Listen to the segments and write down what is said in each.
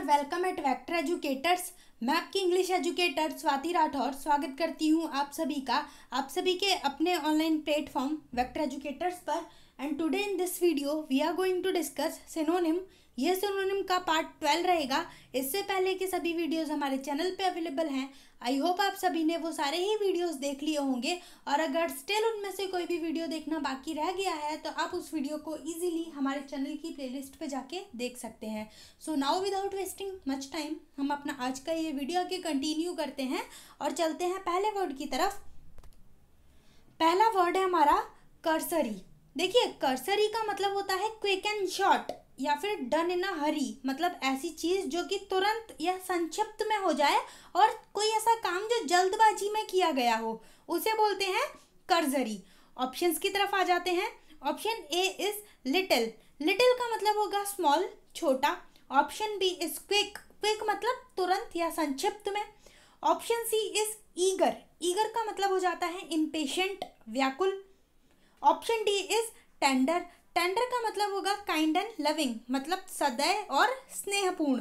नमस्कार welcome eight vector educators मैं आपकी इंग्लिश एजुकेटर स्वाति राठौर स्वागत करती हूँ आप सभी का आप सभी के अपने ऑनलाइन प्लेटफॉर्म वेक्टर एजुकेटर्स पर and today in this video we are going to discuss synonym यह सिनोनिम का पार्ट ट्वेल्व रहेगा इससे पहले के सभी वीडियोस हमारे चैनल पे अवेलेबल हैं आई होप आप सभी ने वो सारे ही वीडियोस देख लिए होंगे और अगर स्टिल उनमें से कोई भी वीडियो देखना बाकी रह गया है तो आप उस वीडियो को इजीली हमारे चैनल की प्लेलिस्ट पे जाके देख सकते हैं so now without wasting much time हम अपना आज का ये वीडियो आगे कंटिन्यू करते हैं और चलते हैं पहले वर्ड की तरफ पहला वर्ड है हमारा कर्सरी देखिए कर्सरी का मतलब होता है क्विक एंड शॉर्ट या फिर डन इन अ हरी मतलब ऐसी चीज़ जो कि तुरंत या संक्षिप्त में हो जाए और कोई ऐसा काम जो जल्दबाजी में किया गया हो उसे बोलते हैं कर्जरी ऑप्शंस की तरफ आ जाते हैं option A is little little का मतलब होगा स्मॉल छोटा option B is quick quick मतलब तुरंत या संक्षिप्त में option C is eager eager का मतलब हो जाता है इम्पेशेंट व्याकुल option D is tender tender का मतलब होगा काइंड एंड लविंग मतलब सदैव और स्नेहपूर्ण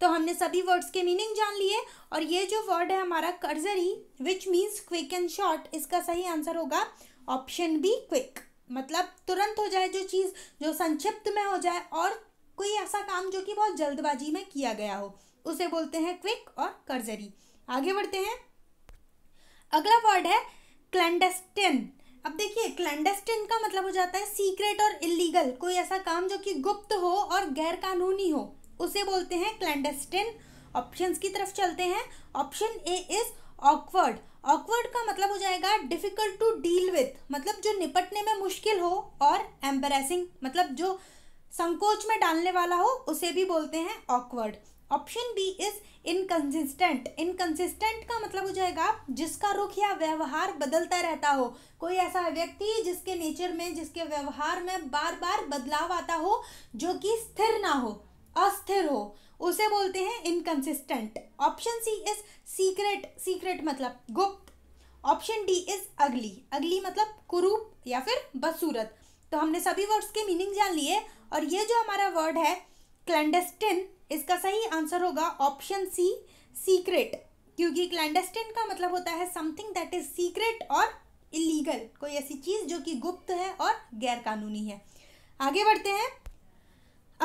तो हमने सभी वर्ड्स के मीनिंग जान लिए और ये जो वर्ड है हमारा cursory which means quick and short इसका सही आंसर होगा ऑप्शन बी क्विक मतलब तुरंत हो जाए जो चीज़ जो संक्षिप्त में हो जाए और कोई ऐसा काम जो कि बहुत जल्दबाजी में किया गया हो उसे बोलते हैं क्विक और कर्जरी आगे बढ़ते हैं अगला वर्ड है क्लैंडस्टिन अब देखिए क्लैंडेस्टिन का मतलब हो जाता है सीक्रेट और इलीगल कोई ऐसा काम जो कि गुप्त हो और गैर कानूनी हो उसे बोलते हैं क्लैंडेस्टिन ऑप्शन की तरफ चलते हैं option A is awkward awkward का मतलब हो जाएगा डिफिकल्ट टू डील विथ मतलब जो निपटने में मुश्किल हो और एम्बरेसिंग मतलब जो संकोच में डालने वाला हो उसे भी बोलते हैं awkward option B is inconsistent inconsistent का मतलब हो जाएगा जिसका रुख या व्यवहार बदलता रहता हो कोई ऐसा व्यक्ति जिसके नेचर में जिसके व्यवहार में बार बार बदलाव आता हो जो कि स्थिर ना हो अस्थिर हो उसे बोलते हैं inconsistent option C is secret secret मतलब गुप्त ऑप्शन डी इज अगली अगली मतलब कुरूप या फिर बदसूरत तो हमने सभी वर्ड्स के मीनिंग जान लिए और ये जो हमारा वर्ड है क्लैंडस्टिन इसका सही आंसर होगा ऑप्शन सी सीक्रेट क्योंकि क्लैंडेस्टेंट का मतलब होता है समथिंग दैट इज सीक्रेट और इलीगल कोई ऐसी चीज़ जो कि गुप्त है और गैरकानूनी है आगे बढ़ते हैं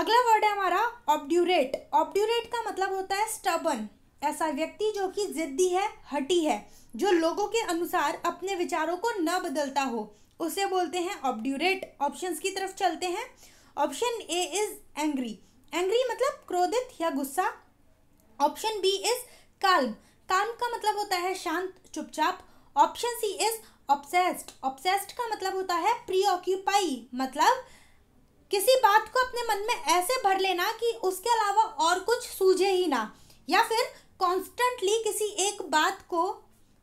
अगला वर्ड है हमारा ऑब्ड्यूरेट ऑब्ड्यूरेट का मतलब होता है स्टबन ऐसा व्यक्ति जो कि जिद्दी है हटी है जो लोगों के अनुसार अपने विचारों को न बदलता हो उसे बोलते हैं ऑब्ड्यूरेट ऑप्शंस की तरफ चलते हैं option A is angry angry मतलब क्रोधित या गुस्सा option B is calm calm का मतलब होता है शांत चुपचाप option C is obsessed obsessed का मतलब होता है प्री ऑक्यूपाई मतलब किसी बात को अपने मन में ऐसे भर लेना कि उसके अलावा और कुछ सूझे ही ना या फिर कॉन्स्टेंटली किसी एक बात को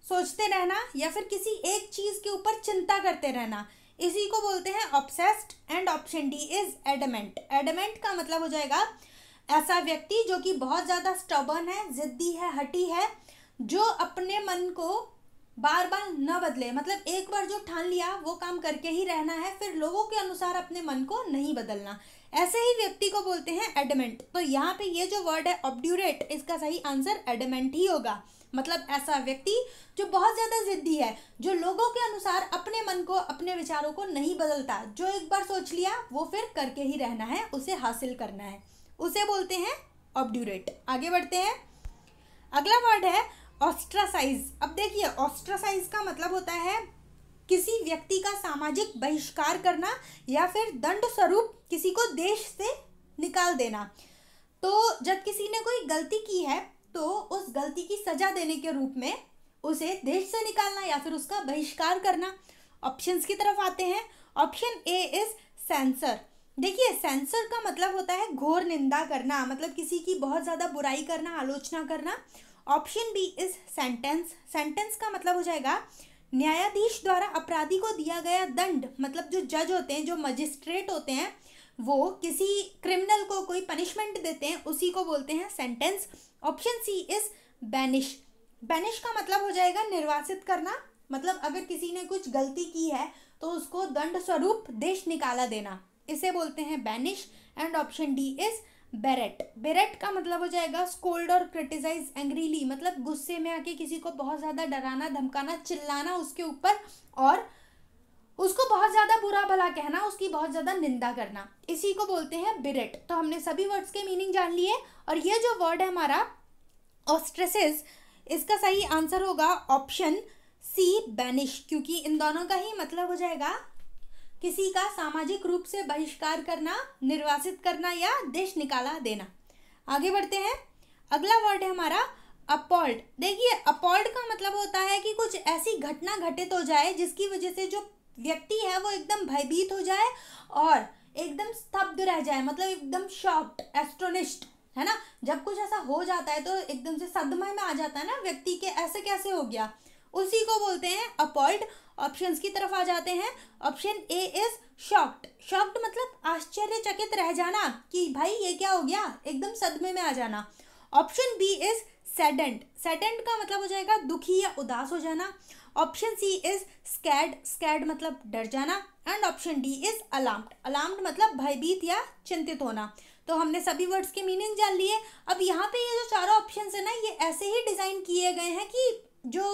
सोचते रहना या फिर किसी एक चीज़ के ऊपर चिंता करते रहना इसी को बोलते हैं obsessed and option D is adamant adamant का मतलब हो जाएगा ऐसा व्यक्ति जो कि बहुत ज़्यादा स्टबर्न है ज़िद्दी है हटी है जो अपने मन को बार बार न बदले मतलब एक बार जो ठान लिया वो काम करके ही रहना है फिर लोगों के अनुसार अपने मन को नहीं बदलना ऐसे ही व्यक्ति को बोलते हैं एडमेंट तो यहाँ पे ये जो वर्ड है ऑब्ड्यूरेट इसका सही आंसर एडमेंट ही होगा मतलब ऐसा व्यक्ति जो बहुत ज़्यादा जिद्दी है जो लोगों के अनुसार अपने मन को अपने विचारों को नहीं बदलता जो एक बार सोच लिया वो फिर करके ही रहना है उसे हासिल करना है उसे बोलते हैं ऑब्ड्यूरेट आगे बढ़ते हैं अगला वर्ड है ऑस्ट्रासाइज अब देखिए ऑस्ट्रासाइज का मतलब होता है किसी व्यक्ति का सामाजिक बहिष्कार करना या फिर दंड स्वरूप किसी को देश से निकाल देना तो जब किसी ने कोई गलती की है तो उस गलती की सजा देने के रूप में उसे देश से निकालना या फिर उसका बहिष्कार करना ऑप्शंस की तरफ आते हैं ऑप्शन ए इज सेंसर देखिए सेंसर का मतलब होता है घोर निंदा करना मतलब किसी की बहुत ज़्यादा बुराई करना आलोचना करना option B is sentence sentence का मतलब हो जाएगा न्यायाधीश द्वारा अपराधी को दिया गया दंड मतलब जो जज होते हैं जो मजिस्ट्रेट होते हैं वो किसी क्रिमिनल को कोई पनिशमेंट देते हैं उसी को बोलते हैं sentence option C is banish banish का मतलब हो जाएगा निर्वासित करना मतलब अगर किसी ने कुछ गलती की है तो उसको दंड स्वरूप देश निकाला देना इसे बोलते हैं banish and option D is berate berate का मतलब हो जाएगा स्कोल्ड और क्रिटिसाइज एंग्रीली मतलब गुस्से में आके किसी को बहुत ज़्यादा डराना धमकाना चिल्लाना उसके ऊपर और उसको बहुत ज़्यादा बुरा भला कहना उसकी बहुत ज़्यादा निंदा करना इसी को बोलते हैं बिरेट तो हमने सभी वर्ड्स के मीनिंग जान लिए और ये जो वर्ड है हमारा ऑस्ट्रेसिस इसका सही आंसर होगा ऑप्शन सी बैनिश क्योंकि इन दोनों का ही मतलब हो जाएगा किसी का सामाजिक रूप से बहिष्कार करना निर्वासित करना या देश निकाला देना आगे बढ़ते हैं अगला वर्ड है हमारा अपॉल्ट देखिए अपॉल्ट का मतलब होता है कि कुछ ऐसी घटना घटित हो जाए जिसकी वजह से जो व्यक्ति है वो एकदम भयभीत हो जाए और एकदम स्तब्ध रह जाए मतलब एकदम शॉक्ड एस्ट्रोनिस्ट है ना जब कुछ ऐसा हो जाता है तो एकदम से सदमे में आ जाता है ना व्यक्ति के ऐसे कैसे हो गया उसी को बोलते हैं अपॉल्ट ऑप्शंस की तरफ आ जाते हैं option A is shocked shocked मतलब आश्चर्यचकित रह जाना कि भाई ये क्या हो गया एकदम सदमे में आ जाना option B is saddened saddened का मतलब हो जाएगा दुखी या उदास हो जाना ऑप्शन सी इज स्कैड स्कैड मतलब डर जाना and option D is alarmed alarmed मतलब भयभीत या चिंतित होना तो हमने सभी वर्ड्स के मीनिंग जान लिए अब यहाँ पे ये जो चारों ऑप्शन है ना ये ऐसे ही डिज़ाइन किए गए हैं कि जो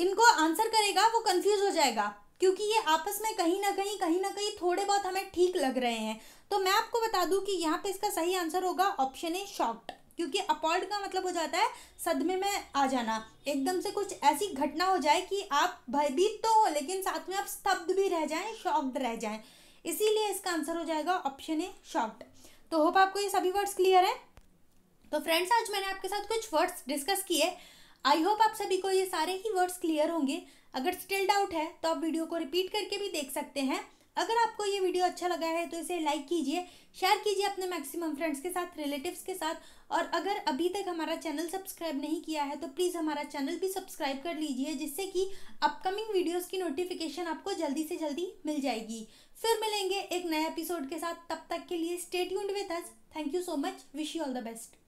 इनको आंसर करेगा वो कंफ्यूज हो जाएगा क्योंकि ये आपस में कहीं ना कहीं कहीं ना कहीं थोड़े बहुत हमें ठीक लग रहे हैं तो मैं आपको बता दूं कि यहाँ पे इसका सही आंसर होगा ऑप्शन ए शॉक्ट क्योंकि अपॉल्ड का मतलब हो जाता है सदमे में आ जाना एकदम से कुछ ऐसी घटना हो जाए कि आप भयभीत तो हो लेकिन साथ में आप स्तब्ध भी रह जाएं शॉक्ड रह जाएं इसीलिए इसका आंसर हो जाएगा ऑप्शन ए शॉक्ट तो होप आपको ये सभी वर्ड्स क्लियर है तो फ्रेंड्स आज मैंने आपके साथ कुछ वर्ड्स डिस्कस किए आई होप आप सभी को ये सारे ही वर्ड्स क्लियर होंगे अगर स्टिल डाउट है तो आप वीडियो को रिपीट करके भी देख सकते हैं अगर आपको ये वीडियो अच्छा लगा है तो इसे लाइक कीजिए शेयर कीजिए अपने मैक्सिमम फ्रेंड्स के साथ रिलेटिव्स के साथ और अगर अभी तक हमारा चैनल सब्सक्राइब नहीं किया है तो प्लीज़ हमारा चैनल भी सब्सक्राइब कर लीजिए जिससे कि अपकमिंग वीडियोस की नोटिफिकेशन आपको जल्दी से जल्दी मिल जाएगी फिर मिलेंगे एक नए एपिसोड के साथ तब तक के लिए स्टेट यून with us thank you so much wish you all the best